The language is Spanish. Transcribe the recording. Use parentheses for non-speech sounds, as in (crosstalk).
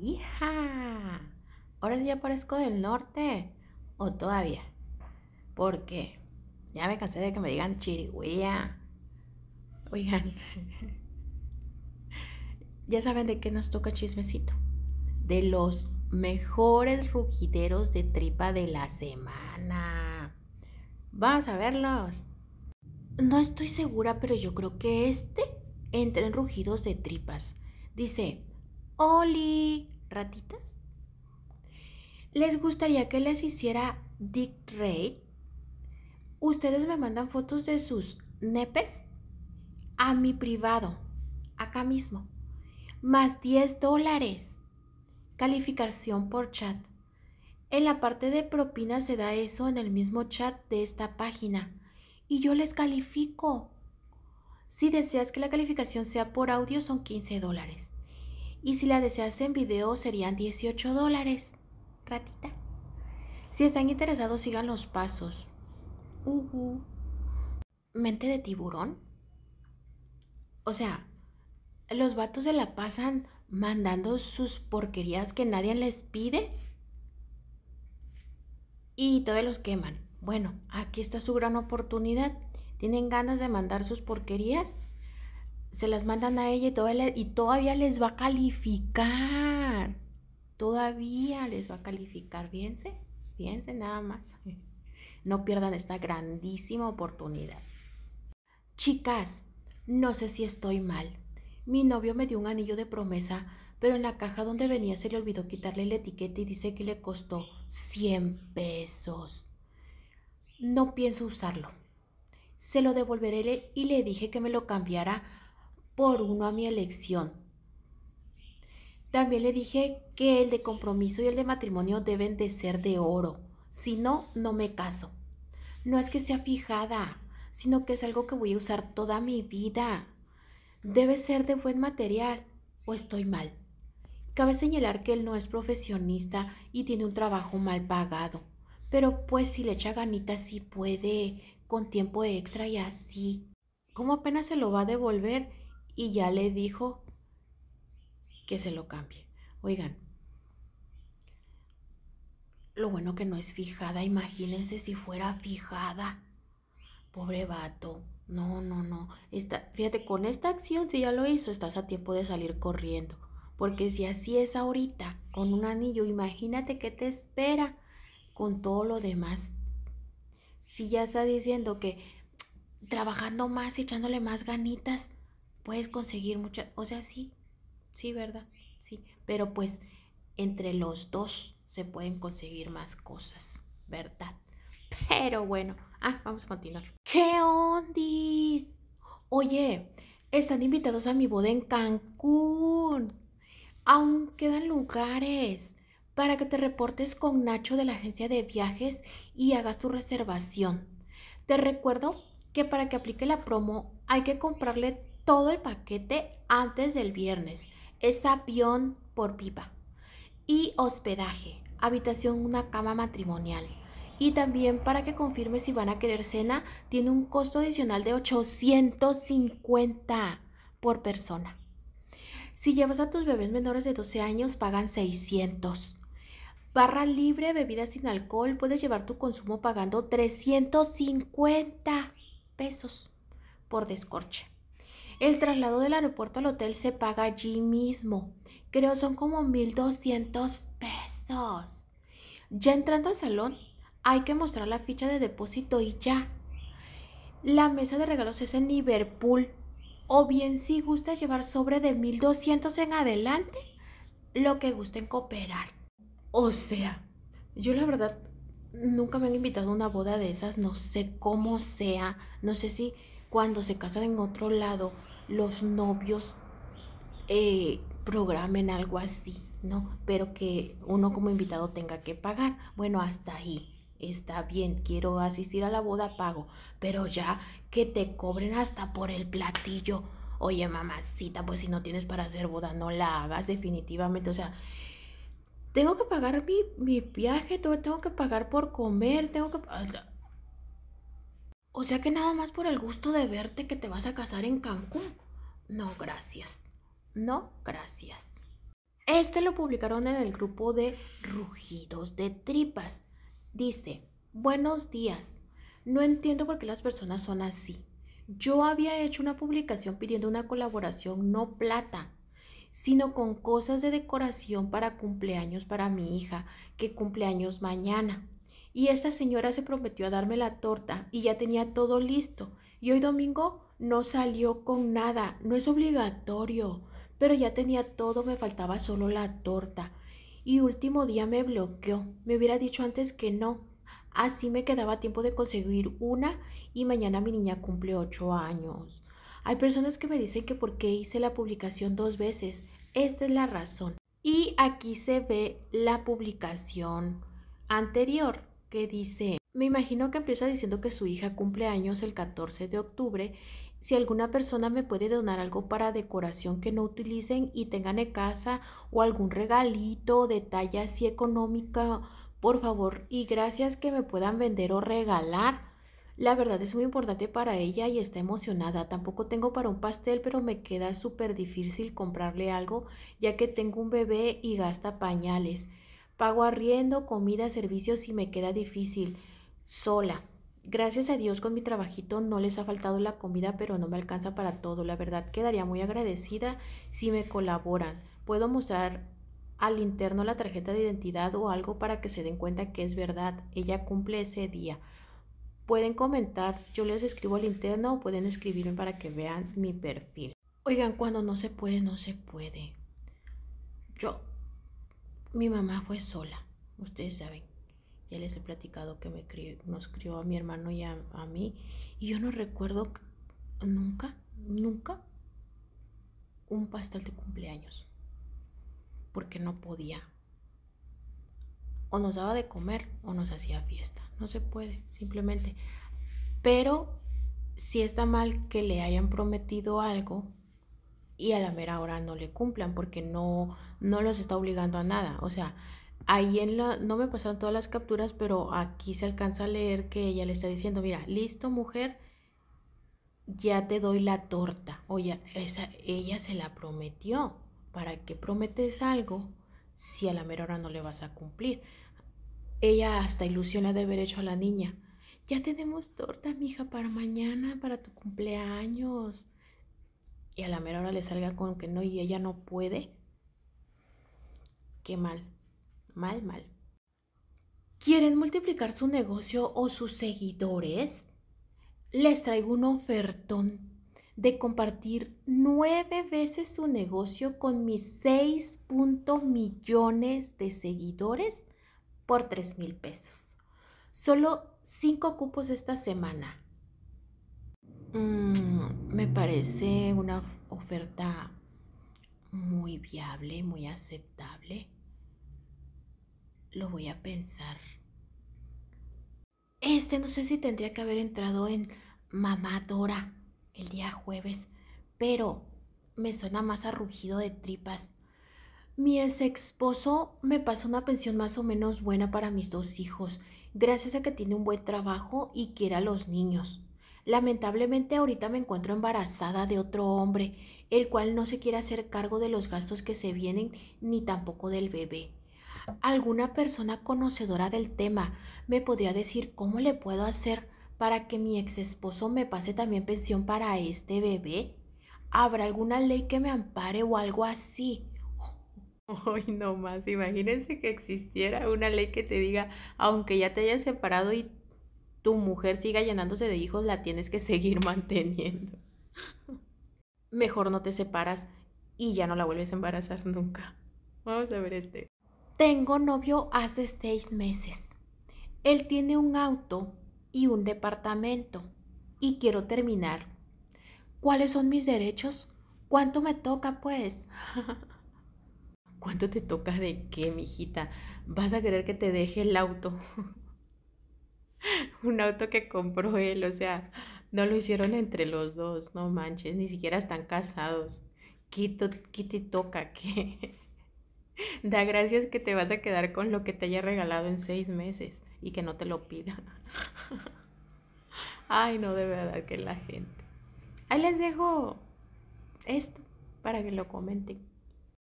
¡Hija! ¿Ahora sí ya parezco del norte? ¿O todavía? Porque ya me cansé de que me digan chirigüía. Oigan, (laughs) ya saben de qué nos toca chismecito. De los mejores rugideros de tripa de la semana. Vamos a verlos. No estoy segura, pero yo creo que este entra en rugidos de tripas. Dice, Oli, ratitas. ¿Les gustaría que les hiciera Dick Ray? Ustedes me mandan fotos de sus nepes a mi privado, acá mismo. Más 10 dólares. Calificación por chat. En la parte de propina se da eso en el mismo chat de esta página. Y yo les califico. Si deseas que la calificación sea por audio son 15 dólares y si la deseas en video serían 18 dólares. Ratita. Si están interesados, sigan los pasos. Uh Mente de tiburón. O sea, los vatos se la pasan mandando sus porquerías que nadie les pide y todos los queman. Bueno, aquí está su gran oportunidad. ¿Tienen ganas de mandar sus porquerías? se las mandan a ella y todavía, les va a calificar. Todavía les va a calificar. Fíjense, fíjense nada más. (laughs) No pierdan esta grandísima oportunidad. Chicas, no sé si estoy mal. Mi novio me dio un anillo de promesa, pero en la caja donde venía se le olvidó quitarle la etiqueta y dice que le costó 100 pesos. No pienso usarlo. Se lo devolveré y le dije que me lo cambiara por uno a mi elección. También le dije que el de compromiso y el de matrimonio deben de ser de oro, si no, no me caso. No es que sea fijada, sino que es algo que voy a usar toda mi vida. Debe ser de buen material o estoy mal. Cabe señalar que él no es profesionista y tiene un trabajo mal pagado. Pero pues si le echa ganita sí puede, con tiempo extra y así. ¿cómo apenas se lo va a devolver y ya le dijo que se lo cambie. Oigan, lo bueno que no es fijada, imagínense si fuera fijada. Pobre vato. No, no, no. Esta, fíjate, con esta acción, si ya lo hizo, estás a tiempo de salir corriendo. Porque si así es ahorita, con un anillo, imagínate qué te espera con todo lo demás. Si ya está diciendo que trabajando más echándole más ganitas, puedes conseguir muchas, o sea, sí, sí, ¿verdad? Sí, pero pues entre los dos se pueden conseguir más cosas, ¿verdad? Pero bueno, ah, vamos a continuar. ¿Qué ondis? Oye, están invitados a mi boda en Cancún. Aún quedan lugares para que te reportes con Nacho de la agencia de viajes y hagas tu reservación. Te recuerdo que para que aplique la promo hay que comprarle todo el paquete antes del viernes. Es avión por pipa. Y hospedaje, habitación, una cama matrimonial. Y también para que confirme si van a querer cena, tiene un costo adicional de 850 por persona. Si llevas a tus bebés menores de 12 años, pagan 600. Barra libre, bebidas sin alcohol, puedes llevar tu consumo pagando 350 pesos por descorche. El traslado del aeropuerto al hotel se paga allí mismo. Creo son como 1.200 pesos. Ya entrando al salón, hay que mostrar la ficha de depósito y ya. La mesa de regalos es en Liverpool. O bien si gusta llevar sobre de 1.200 en adelante, lo que gusten cooperar. O sea, yo la verdad nunca me han invitado a una boda de esas, no sé cómo sea, no sé si cuando se casan en otro lado, los novios eh, programen algo así, ¿no? Pero que uno como invitado tenga que pagar. Bueno, hasta ahí. Está bien, quiero asistir a la boda, pago. Pero ya que te cobren hasta por el platillo. Oye, mamacita, pues si no tienes para hacer boda, no la hagas definitivamente. O sea, tengo que pagar mi, mi viaje, tengo que pagar por comer, tengo que... O sea que nada más por el gusto de verte que te vas a casar en Cancún. No, gracias. No, gracias. Este lo publicaron en el grupo de Rugidos de Tripas. Dice, buenos días. No entiendo por qué las personas son así. Yo había hecho una publicación pidiendo una colaboración no plata, sino con cosas de decoración para cumpleaños para mi hija, que cumpleaños mañana y esta señora se prometió a darme la torta y ya tenía todo listo. Y hoy domingo no salió con nada, no es obligatorio, pero ya tenía todo, me faltaba solo la torta. Y último día me bloqueó, me hubiera dicho antes que no. Así me quedaba tiempo de conseguir una y mañana mi niña cumple ocho años. Hay personas que me dicen que por qué hice la publicación dos veces. Esta es la razón. Y aquí se ve la publicación anterior dice, me imagino que empieza diciendo que su hija cumple años el 14 de octubre. Si alguna persona me puede donar algo para decoración que no utilicen y tengan en casa o algún regalito de talla así económica, por favor y gracias que me puedan vender o regalar. La verdad es muy importante para ella y está emocionada. Tampoco tengo para un pastel, pero me queda súper difícil comprarle algo ya que tengo un bebé y gasta pañales. Pago arriendo, comida, servicios y me queda difícil sola. Gracias a Dios con mi trabajito no les ha faltado la comida, pero no me alcanza para todo. La verdad quedaría muy agradecida si me colaboran. Puedo mostrar al interno la tarjeta de identidad o algo para que se den cuenta que es verdad. Ella cumple ese día. Pueden comentar, yo les escribo al interno o pueden escribirme para que vean mi perfil. Oigan, cuando no se puede, no se puede. Yo mi mamá fue sola, ustedes saben. Ya les he platicado que me nos crió a mi hermano y a, a mí. Y yo no recuerdo nunca, nunca un pastel de cumpleaños. Porque no podía. O nos daba de comer o nos hacía fiesta. No se puede, simplemente. Pero si está mal que le hayan prometido algo y a la mera hora no le cumplan porque no, no los está obligando a nada. O sea, ahí en la, no me pasaron todas las capturas, pero aquí se alcanza a leer que ella le está diciendo, mira, listo mujer, ya te doy la torta. Oye, esa, ella se la prometió. ¿Para qué prometes algo si a la mera hora no le vas a cumplir? Ella hasta ilusiona de haber hecho a la niña. Ya tenemos torta, mija, para mañana, para tu cumpleaños y a la mera hora le salga con que no y ella no puede, qué mal, mal, mal. ¿Quieren multiplicar su negocio o sus seguidores? Les traigo un ofertón de compartir nueve veces su negocio con mis 6 millones de seguidores por tres mil pesos. Solo cinco cupos esta semana. Mm, me parece una oferta muy viable, muy aceptable. Lo voy a pensar. Este no sé si tendría que haber entrado en mamadora el día jueves, pero me suena más a rugido de tripas. Mi ex esposo me pasó una pensión más o menos buena para mis dos hijos, gracias a que tiene un buen trabajo y quiere a los niños. Lamentablemente ahorita me encuentro embarazada de otro hombre, el cual no se quiere hacer cargo de los gastos que se vienen ni tampoco del bebé. ¿Alguna persona conocedora del tema me podría decir cómo le puedo hacer para que mi ex esposo me pase también pensión para este bebé? ¿Habrá alguna ley que me ampare o algo así? (laughs) ¡Ay, no más, imagínense que existiera una ley que te diga, aunque ya te hayas separado y tu mujer siga llenándose de hijos, la tienes que (laughs) seguir manteniendo. Mejor no te separas y ya no la vuelves a embarazar nunca. Vamos a ver este. Tengo novio hace seis meses. Él tiene un auto y un departamento y quiero terminar. ¿Cuáles son mis derechos? ¿Cuánto me toca, pues? (laughs) ¿Cuánto te toca de qué, mijita? ¿Vas a querer que te deje el auto? (laughs) (laughs) un auto que compró él, o sea, no lo hicieron entre los dos, no manches, ni siquiera están casados. ¿Qué, to te toca? (laughs) que, Da gracias que te vas a quedar con lo que te haya regalado en seis meses y que no te lo pida. (laughs) Ay, no, de verdad que la gente. Ahí les dejo esto para que lo comenten.